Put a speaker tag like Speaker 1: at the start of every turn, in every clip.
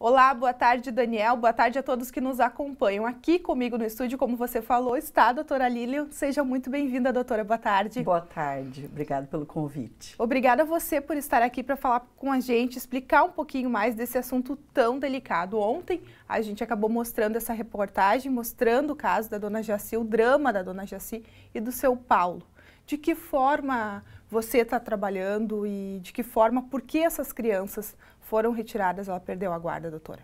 Speaker 1: Olá, boa tarde, Daniel. Boa tarde a todos que nos acompanham. Aqui comigo no estúdio, como você falou, está a doutora Lilian. Seja muito bem-vinda, doutora. Boa tarde. Boa tarde. Obrigada
Speaker 2: pelo convite.
Speaker 1: Obrigada a você por estar aqui para falar com a gente, explicar um pouquinho mais desse assunto tão delicado. Ontem a gente acabou mostrando essa reportagem, mostrando o caso da dona Jaci, o drama da dona Jaci e do seu Paulo de que forma você está trabalhando e de que forma, por que essas crianças foram retiradas, ela perdeu
Speaker 2: a guarda, doutora?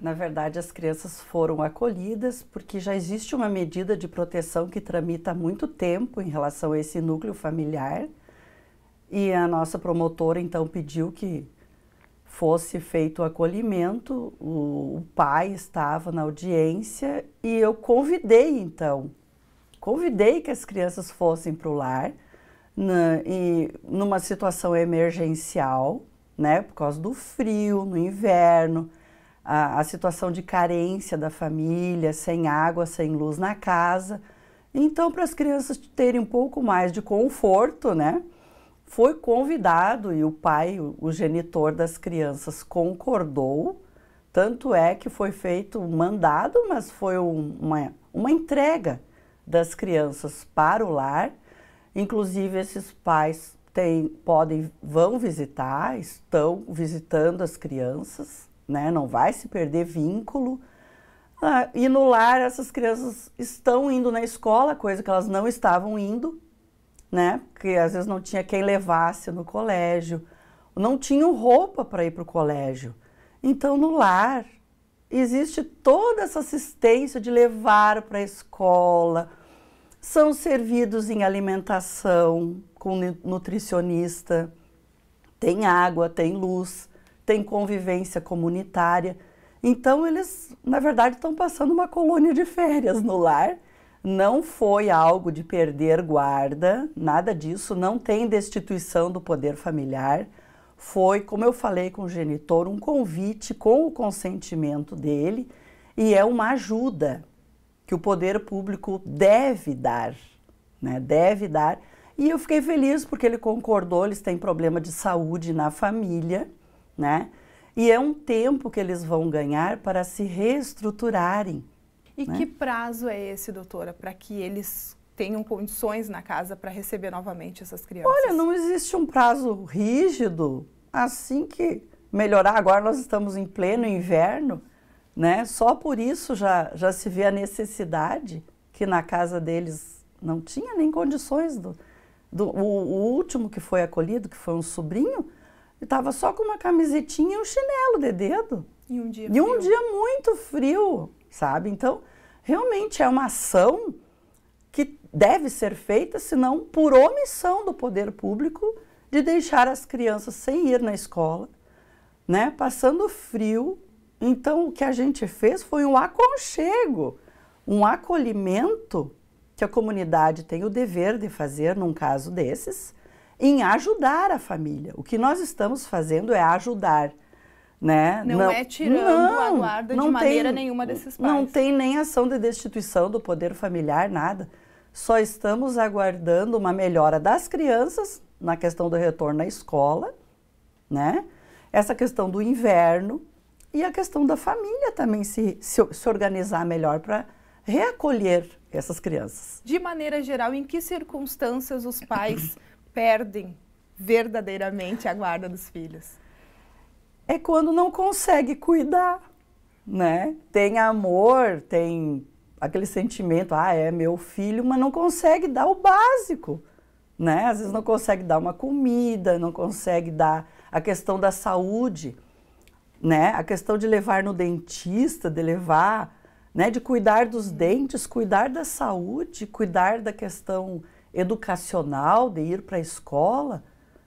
Speaker 2: Na verdade, as crianças foram acolhidas porque já existe uma medida de proteção que tramita há muito tempo em relação a esse núcleo familiar. E a nossa promotora então pediu que fosse feito o acolhimento. O, o pai estava na audiência e eu convidei então convidei que as crianças fossem para o lar na, né, e numa situação emergencial, né, por causa do frio, no inverno, a, a, situação de carência da família, sem água, sem luz na casa. Então, para as crianças terem um pouco mais de conforto, né, foi convidado e o pai, o, o genitor das crianças, concordou. Tanto é que foi feito um mandado, mas foi um, uma, uma entrega das crianças para o lar. Inclusive, esses pais têm, podem, vão visitar, estão visitando as crianças, né? não vai se perder vínculo. Ah, e no lar, essas crianças estão indo na escola, coisa que elas não estavam indo, né? Porque às vezes não tinha quem levasse no colégio, não tinham roupa para ir para o colégio. Então, no lar, existe toda essa assistência de levar para a escola, são servidos em alimentação com nutricionista, tem água, tem luz, tem convivência comunitária. Então eles, na verdade, estão passando uma colônia de férias no lar. Não foi algo de perder guarda, nada disso, não tem destituição do poder familiar. Foi, como eu falei com o genitor, um convite com o consentimento dele e é uma ajuda que o poder público deve dar, né? Deve dar. E eu fiquei feliz porque ele concordou, eles têm problema de saúde na família, né? E é um tempo que eles vão ganhar para se reestruturarem.
Speaker 1: E né? que prazo é esse, doutora, para que eles tenham condições na casa para receber novamente essas crianças? Olha,
Speaker 2: não existe um prazo rígido assim que melhorar. Agora nós estamos em pleno inverno, né? Só por isso já, já se vê a necessidade que na casa deles não tinha nem condições do, do o, o último que foi acolhido, que foi um sobrinho, estava só com uma camisetinha e um chinelo de dedo.
Speaker 1: E um dia E um
Speaker 2: dia muito frio, sabe? Então, realmente é uma ação que deve ser feita, se não por omissão do poder público, de deixar as crianças sem ir na escola, né? Passando frio, então, o que a gente fez foi um aconchego, um acolhimento que a comunidade tem o dever de fazer num caso desses, em ajudar a família. O que nós estamos fazendo é ajudar. Né? Não, não é tirando não, a guarda de maneira tem, nenhuma desses pais. Não tem nem ação de destituição do poder familiar, nada. Só estamos aguardando uma melhora das crianças na questão do retorno à escola, né? Essa questão do inverno, e a questão da família também se, se, se organizar melhor para reacolher essas crianças.
Speaker 1: De maneira geral, em que circunstâncias os pais perdem verdadeiramente a guarda dos filhos?
Speaker 2: É quando não consegue cuidar, né? Tem amor, tem aquele sentimento, ah, é meu filho, mas não consegue dar o básico, né? Às vezes não consegue dar uma comida, não consegue dar a questão da saúde né? A questão de levar no dentista, de levar, né? De cuidar dos dentes, cuidar da saúde, cuidar da questão educacional, de ir para a escola,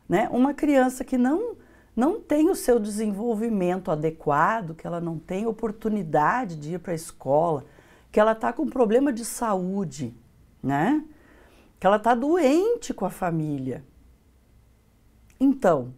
Speaker 2: né? Uma criança que não não tem o seu desenvolvimento adequado, que ela não tem oportunidade de ir para a escola, que ela está com problema de saúde, né? Que ela está doente com a família. Então,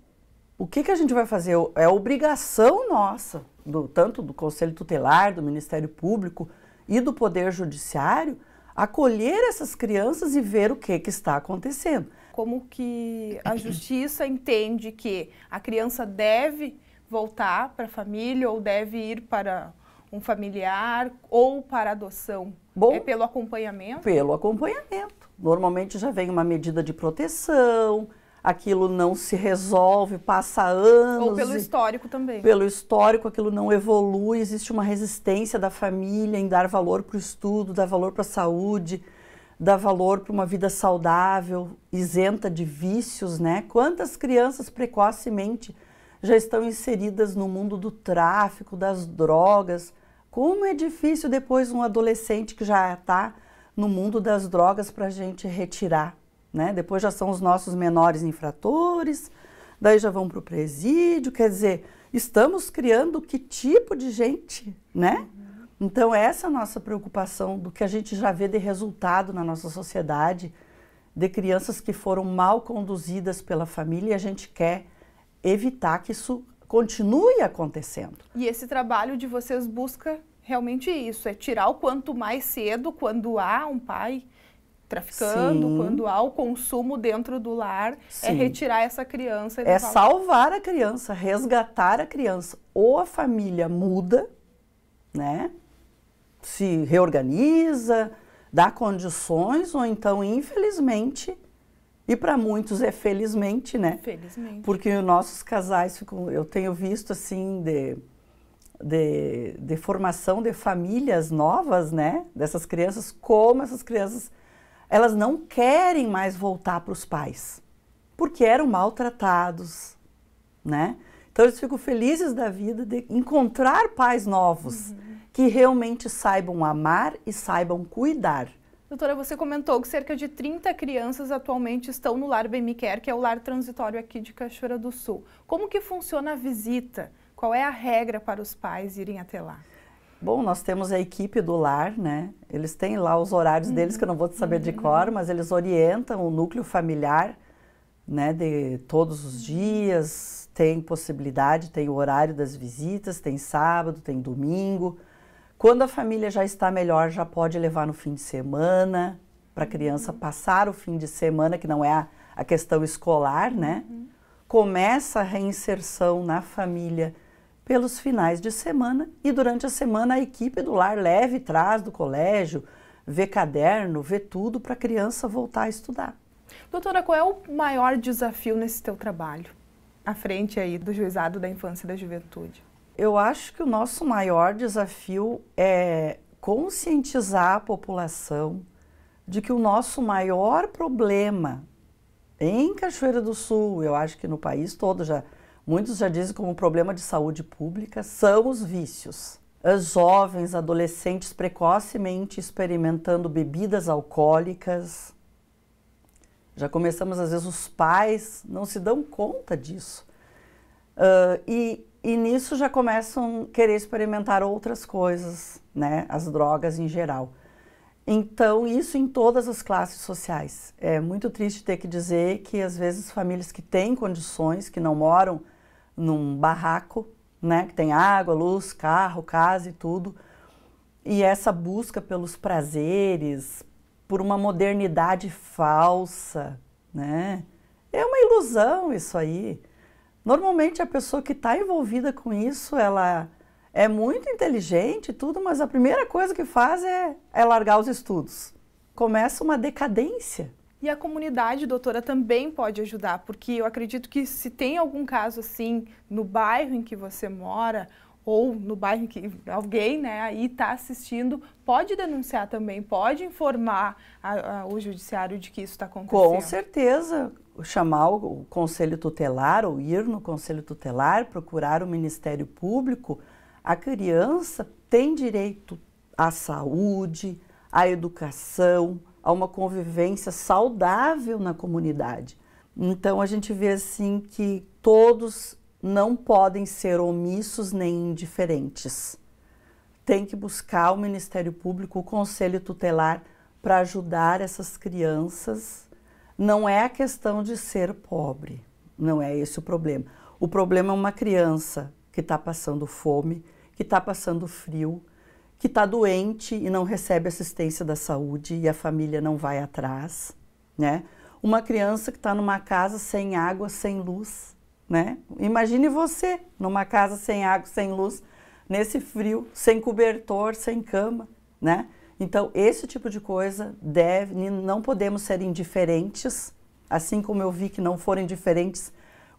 Speaker 2: o que, que a gente vai fazer? É obrigação nossa, do, tanto do Conselho Tutelar, do Ministério Público e do Poder Judiciário, acolher essas crianças e ver o que, que está acontecendo. Como que a
Speaker 1: justiça entende que a criança deve voltar para a família ou deve ir para um familiar ou para adoção? Bom, é pelo acompanhamento? Pelo
Speaker 2: acompanhamento. Normalmente já vem uma medida de proteção, aquilo não se resolve, passa anos. Ou pelo
Speaker 1: histórico também. Pelo
Speaker 2: histórico, aquilo não evolui, existe uma resistência da família em dar valor para o estudo, dar valor para a saúde, dar valor para uma vida saudável, isenta de vícios, né? Quantas crianças precocemente já estão inseridas no mundo do tráfico, das drogas? Como é difícil depois um adolescente que já está no mundo das drogas para a gente retirar. Né? Depois já são os nossos menores infratores, daí já vão para o presídio. Quer dizer, estamos criando que tipo de gente, né? Então, essa é a nossa preocupação do que a gente já vê de resultado na nossa sociedade, de crianças que foram mal conduzidas pela família e a gente quer evitar que isso continue acontecendo.
Speaker 1: E esse trabalho de vocês busca realmente isso, é tirar o quanto mais cedo, quando há um pai traficando, Sim. quando há o consumo dentro do lar, é Sim. é retirar essa criança. É
Speaker 2: salvar a criança, resgatar a criança. Ou a família muda, né? Se reorganiza, dá condições, ou então, infelizmente, e para muitos é felizmente, né? Felizmente. Porque nossos casais ficam, eu tenho visto assim de, de, de formação de famílias novas, né? Dessas crianças, como essas crianças elas não querem mais voltar para os pais, porque eram maltratados, né? Então eles ficam felizes da vida de encontrar pais novos uhum. que realmente saibam amar e saibam cuidar.
Speaker 1: Doutora, você comentou que cerca de 30 crianças atualmente estão no Lar Bem Quer, que é o lar transitório aqui de Cachoeira do Sul. Como que funciona a visita? Qual é a regra para os pais irem até lá?
Speaker 2: Bom, nós temos a equipe do lar, né? Eles têm lá os horários uhum. deles, que eu não vou te saber uhum. de cor, mas eles orientam o núcleo familiar, né? De todos os dias, tem possibilidade, tem o horário das visitas, tem sábado, tem domingo. Quando a família já está melhor, já pode levar no fim de semana, para a criança uhum. passar o fim de semana, que não é a, a questão escolar, né? Uhum. Começa a reinserção na família pelos finais de semana e durante a semana a equipe do lar leve traz do colégio, vê caderno, vê tudo para a criança voltar a estudar.
Speaker 1: Doutora, qual é o maior desafio nesse teu trabalho? À frente aí do juizado da infância e da juventude.
Speaker 2: Eu acho que o nosso maior desafio é conscientizar a população de que o nosso maior problema em Cachoeira do Sul, eu acho que no país todo já Muitos já dizem como problema de saúde pública são os vícios. As jovens, adolescentes precocemente experimentando bebidas alcoólicas. Já começamos, às vezes, os pais não se dão conta disso. Uh, e, e nisso já começam a querer experimentar outras coisas, né? As drogas em geral. Então, isso em todas as classes sociais. É muito triste ter que dizer que, às vezes, famílias que têm condições, que não moram num barraco, né, que tem água, luz, carro, casa e tudo. E essa busca pelos prazeres, por uma modernidade falsa, né? É uma ilusão isso aí. Normalmente a pessoa que está envolvida com isso, ela é muito inteligente e tudo, mas a primeira coisa que faz é, é largar os estudos. Começa uma decadência.
Speaker 1: E a comunidade, doutora, também pode ajudar, porque eu acredito que se tem algum caso assim no bairro em que você mora, ou no bairro em que alguém né, aí está assistindo, pode denunciar também, pode informar a, a, o judiciário de que isso está acontecendo. Com
Speaker 2: certeza, chamar o conselho tutelar ou ir no conselho tutelar, procurar o Ministério Público, a criança tem direito à saúde, à educação, a uma convivência saudável na comunidade. Então a gente vê assim que todos não podem ser omissos nem indiferentes. Tem que buscar o Ministério Público, o Conselho Tutelar para ajudar essas crianças. Não é a questão de ser pobre, não é esse o problema. O problema é uma criança que está passando fome, que está passando frio, que está doente e não recebe assistência da saúde e a família não vai atrás, né? Uma criança que está numa casa sem água, sem luz, né? Imagine você numa casa sem água, sem luz, nesse frio, sem cobertor, sem cama, né? Então, esse tipo de coisa deve, não podemos ser indiferentes, assim como eu vi que não foram indiferentes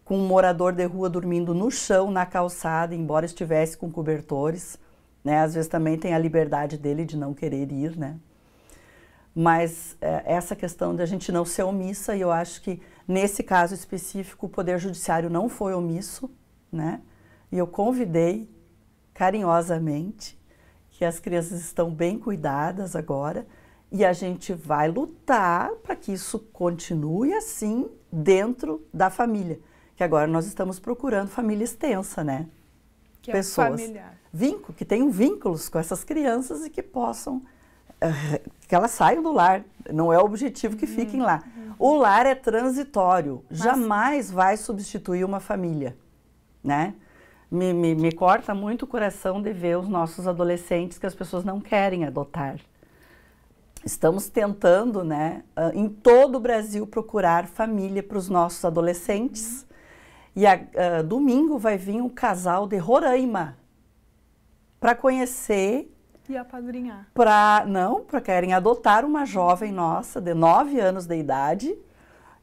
Speaker 2: com um morador de rua dormindo no chão, na calçada, embora estivesse com cobertores. Né? Às vezes também tem a liberdade dele de não querer ir, né? Mas é, essa questão da gente não ser omissa, e eu acho que nesse caso específico o Poder Judiciário não foi omisso, né? E eu convidei carinhosamente que as crianças estão bem cuidadas agora e a gente vai lutar para que isso continue assim dentro da família. Que agora nós estamos procurando família extensa, né? Que é Pessoas. É familiar vínculo, que tenham vínculos com essas crianças e que possam eh, que elas saiam do lar. Não é o objetivo que uhum, fiquem lá. Uhum. O lar é transitório, Mas... jamais vai substituir uma família, né? Me, me, me, corta muito o coração de ver os nossos adolescentes que as pessoas não querem adotar. Estamos tentando, né, ah, em todo o Brasil, procurar família para os nossos adolescentes. Uhum. E a, a, ah, domingo vai vir um casal de Roraima, para conhecer
Speaker 1: e apadrinhar.
Speaker 2: para não, para querem adotar uma jovem nossa, de 9 anos de idade.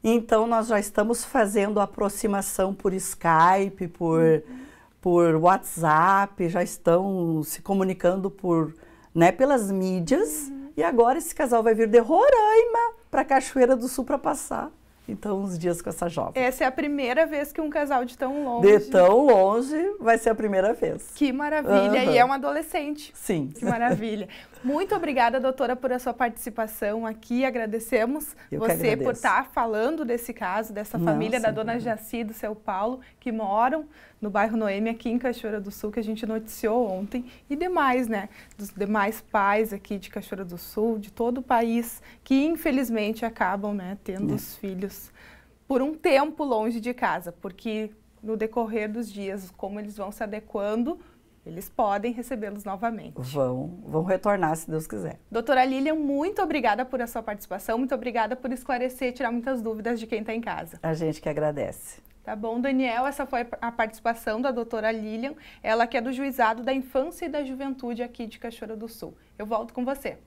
Speaker 2: Então, nós já estamos fazendo aproximação por Skype, por, uhum. por WhatsApp, já estão se comunicando por, né, pelas mídias. Uhum. E agora esse casal vai vir de Roraima para Cachoeira do Sul para passar então uns dias com essa jovem.
Speaker 1: Essa é a primeira vez que um casal de tão longe. De
Speaker 2: tão longe vai ser a primeira vez. Que maravilha! Uhum. E é um
Speaker 1: adolescente. Sim. Que maravilha. Muito obrigada, doutora, por a sua participação aqui. Agradecemos Eu você por estar tá falando desse caso, dessa família Nossa, da dona Jaci e do seu Paulo, que moram no bairro Noemi, aqui em Cachoeira do Sul, que a gente noticiou ontem, e demais, né? Dos demais pais aqui de Cachoeira do Sul, de todo o país, que infelizmente acabam né, tendo é. os filhos filhos por um tempo longe de casa, porque no decorrer dos dias, como eles vão se adequando, eles podem recebê-los novamente.
Speaker 2: Vão, vão retornar se Deus quiser.
Speaker 1: Doutora Lilian, muito obrigada por a sua participação, muito obrigada por esclarecer e tirar muitas dúvidas de quem está em casa.
Speaker 2: A gente que agradece.
Speaker 1: Tá bom, Daniel, essa foi a participação da doutora Lilian, ela que é do Juizado da Infância e da Juventude aqui de Cachoeira do Sul. Eu volto com você.